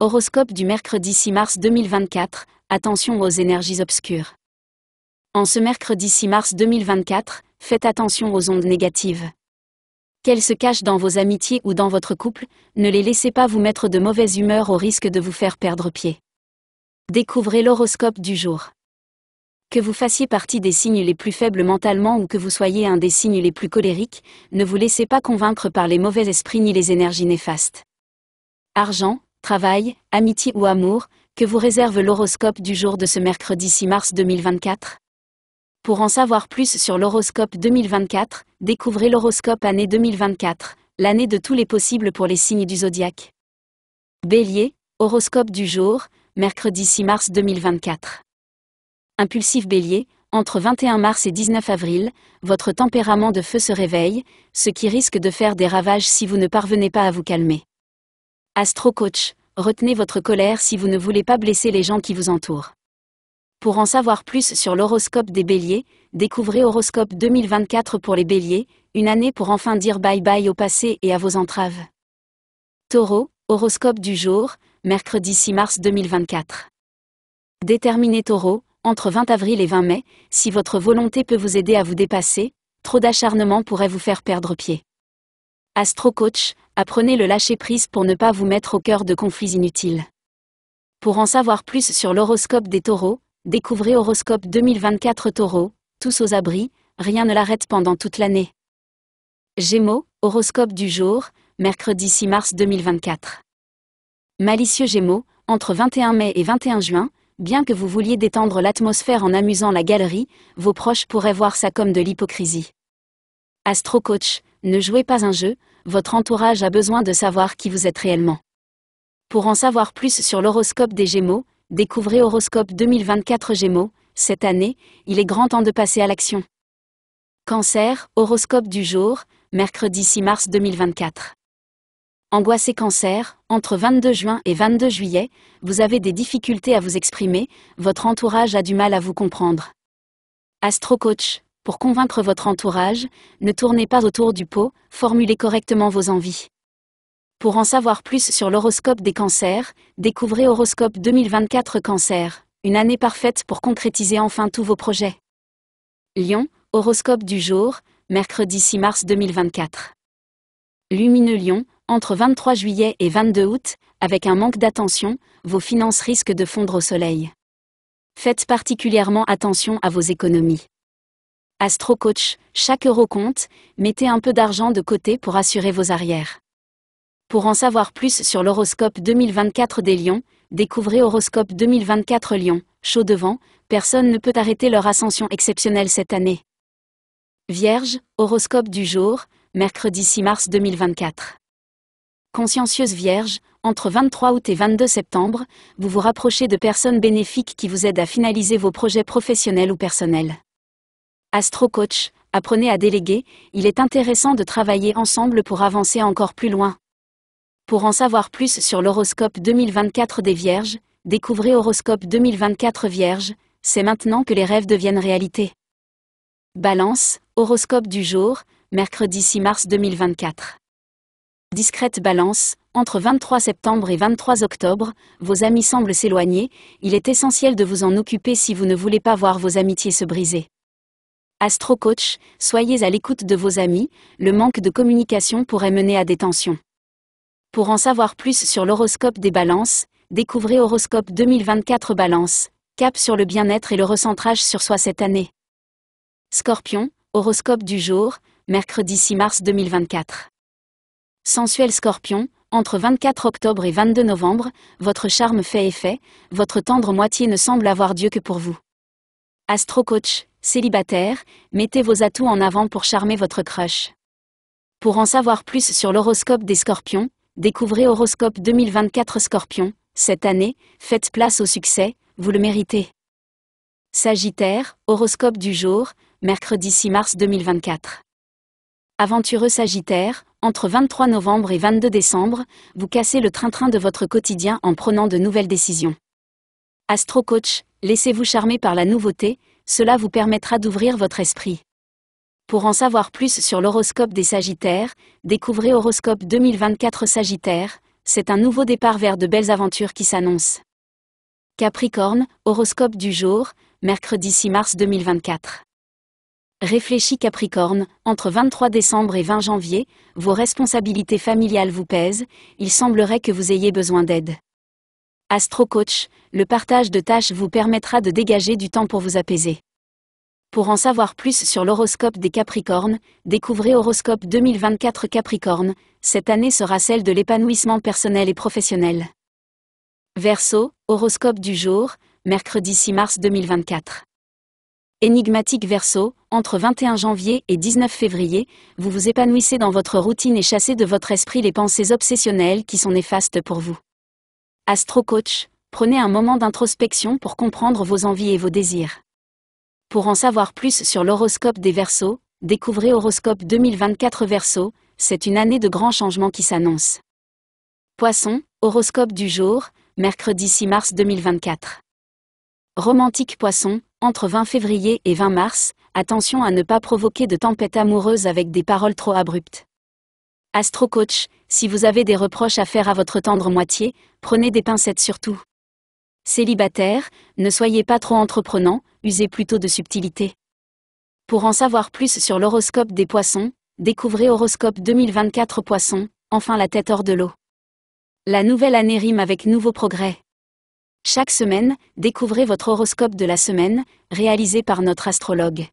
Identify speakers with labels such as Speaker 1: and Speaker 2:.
Speaker 1: Horoscope du mercredi 6 mars 2024, attention aux énergies obscures. En ce mercredi 6 mars 2024, faites attention aux ondes négatives. Qu'elles se cachent dans vos amitiés ou dans votre couple, ne les laissez pas vous mettre de mauvaise humeur au risque de vous faire perdre pied. Découvrez l'horoscope du jour. Que vous fassiez partie des signes les plus faibles mentalement ou que vous soyez un des signes les plus colériques, ne vous laissez pas convaincre par les mauvais esprits ni les énergies néfastes. Argent, travail, amitié ou amour, que vous réserve l'horoscope du jour de ce mercredi 6 mars 2024 Pour en savoir plus sur l'horoscope 2024, découvrez l'horoscope année 2024, l'année de tous les possibles pour les signes du zodiaque. Bélier, horoscope du jour, mercredi 6 mars 2024. Impulsif bélier, entre 21 mars et 19 avril, votre tempérament de feu se réveille, ce qui risque de faire des ravages si vous ne parvenez pas à vous calmer. Astrocoach, retenez votre colère si vous ne voulez pas blesser les gens qui vous entourent. Pour en savoir plus sur l'horoscope des béliers, découvrez Horoscope 2024 pour les béliers, une année pour enfin dire bye bye au passé et à vos entraves. Taureau, horoscope du jour, mercredi 6 mars 2024. Déterminez Taureau, entre 20 avril et 20 mai, si votre volonté peut vous aider à vous dépasser, trop d'acharnement pourrait vous faire perdre pied. Astro apprenez le lâcher-prise pour ne pas vous mettre au cœur de conflits inutiles. Pour en savoir plus sur l'horoscope des taureaux, découvrez Horoscope 2024 taureaux, tous aux abris, rien ne l'arrête pendant toute l'année. Gémeaux, horoscope du jour, mercredi 6 mars 2024. Malicieux Gémeaux, entre 21 mai et 21 juin, bien que vous vouliez détendre l'atmosphère en amusant la galerie, vos proches pourraient voir ça comme de l'hypocrisie. AstroCoach, ne jouez pas un jeu, votre entourage a besoin de savoir qui vous êtes réellement. Pour en savoir plus sur l'horoscope des Gémeaux, découvrez Horoscope 2024 Gémeaux, cette année, il est grand temps de passer à l'action. Cancer, horoscope du jour, mercredi 6 mars 2024. Angoissé cancer, entre 22 juin et 22 juillet, vous avez des difficultés à vous exprimer, votre entourage a du mal à vous comprendre. AstroCoach, pour convaincre votre entourage, ne tournez pas autour du pot, formulez correctement vos envies. Pour en savoir plus sur l'horoscope des cancers, découvrez Horoscope 2024 Cancer, une année parfaite pour concrétiser enfin tous vos projets. Lion, horoscope du jour, mercredi 6 mars 2024. Lumineux Lion, entre 23 juillet et 22 août, avec un manque d'attention, vos finances risquent de fondre au soleil. Faites particulièrement attention à vos économies. AstroCoach, chaque euro compte, mettez un peu d'argent de côté pour assurer vos arrières. Pour en savoir plus sur l'horoscope 2024 des Lions, découvrez Horoscope 2024 Lyon, chaud devant, personne ne peut arrêter leur ascension exceptionnelle cette année. Vierge, horoscope du jour, mercredi 6 mars 2024. Consciencieuse Vierge, entre 23 août et 22 septembre, vous vous rapprochez de personnes bénéfiques qui vous aident à finaliser vos projets professionnels ou personnels. AstroCoach, apprenez à déléguer, il est intéressant de travailler ensemble pour avancer encore plus loin. Pour en savoir plus sur l'horoscope 2024 des Vierges, découvrez Horoscope 2024 Vierge, c'est maintenant que les rêves deviennent réalité. Balance, horoscope du jour, mercredi 6 mars 2024. Discrète balance, entre 23 septembre et 23 octobre, vos amis semblent s'éloigner, il est essentiel de vous en occuper si vous ne voulez pas voir vos amitiés se briser. Astrocoach, soyez à l'écoute de vos amis, le manque de communication pourrait mener à des tensions. Pour en savoir plus sur l'horoscope des balances, découvrez Horoscope 2024 Balance, cap sur le bien-être et le recentrage sur soi cette année. Scorpion, horoscope du jour, mercredi 6 mars 2024. Sensuel Scorpion, entre 24 octobre et 22 novembre, votre charme fait effet, votre tendre moitié ne semble avoir Dieu que pour vous. Astro Célibataire, mettez vos atouts en avant pour charmer votre crush. Pour en savoir plus sur l'horoscope des scorpions, découvrez Horoscope 2024 Scorpion. Cette année, faites place au succès, vous le méritez. Sagittaire, horoscope du jour, mercredi 6 mars 2024. Aventureux Sagittaire, entre 23 novembre et 22 décembre, vous cassez le train-train de votre quotidien en prenant de nouvelles décisions. Astrocoach, laissez-vous charmer par la nouveauté, cela vous permettra d'ouvrir votre esprit. Pour en savoir plus sur l'horoscope des Sagittaires, découvrez Horoscope 2024 Sagittaire, c'est un nouveau départ vers de belles aventures qui s'annoncent. Capricorne, horoscope du jour, mercredi 6 mars 2024. Réfléchis Capricorne, entre 23 décembre et 20 janvier, vos responsabilités familiales vous pèsent, il semblerait que vous ayez besoin d'aide. AstroCoach, le partage de tâches vous permettra de dégager du temps pour vous apaiser. Pour en savoir plus sur l'horoscope des Capricornes, découvrez Horoscope 2024 Capricorne, cette année sera celle de l'épanouissement personnel et professionnel. Verso, horoscope du jour, mercredi 6 mars 2024. Énigmatique Verso, entre 21 janvier et 19 février, vous vous épanouissez dans votre routine et chassez de votre esprit les pensées obsessionnelles qui sont néfastes pour vous. AstroCoach, prenez un moment d'introspection pour comprendre vos envies et vos désirs. Pour en savoir plus sur l'horoscope des Verseaux, découvrez Horoscope 2024 Verseaux, c'est une année de grands changements qui s'annonce. Poisson, horoscope du jour, mercredi 6 mars 2024. Romantique Poisson, entre 20 février et 20 mars, attention à ne pas provoquer de tempête amoureuse avec des paroles trop abruptes. Astrocoach, si vous avez des reproches à faire à votre tendre moitié, prenez des pincettes surtout. Célibataire, ne soyez pas trop entreprenant, usez plutôt de subtilité. Pour en savoir plus sur l'horoscope des poissons, découvrez Horoscope 2024 Poissons, enfin la tête hors de l'eau. La nouvelle année rime avec nouveaux progrès. Chaque semaine, découvrez votre horoscope de la semaine, réalisé par notre astrologue.